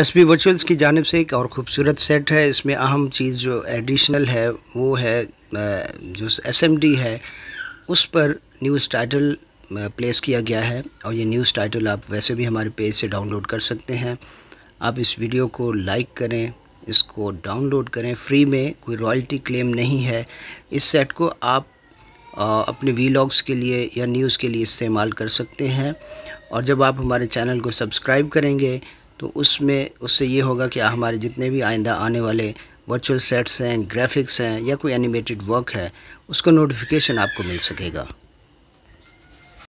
S P वर्चुअल्स की जानब से एक और ख़ूबसूरत सेट है इसमें अहम चीज़ जो एडिशनल है वो है जो एस एम डी है उस पर न्यूज़ टाइटल प्लेस किया गया है और ये न्यूज़ टाइटल आप वैसे भी हमारे पेज से डाउनलोड कर सकते हैं आप इस वीडियो को लाइक करें इसको डाउनलोड करें फ्री में कोई रॉयल्टी क्लेम नहीं है इस सेट को आप अपने अपने वीलॉग्स के लिए या न्यूज़ के लिए इस्तेमाल कर सकते हैं और जब आप हमारे चैनल को सब्सक्राइब करेंगे तो उसमें उससे ये होगा कि हमारे जितने भी आइंदा आने वाले वर्चुअल सेट्स हैं ग्राफिक्स हैं या कोई एनिमेटेड वर्क है उसका नोटिफिकेशन आपको मिल सकेगा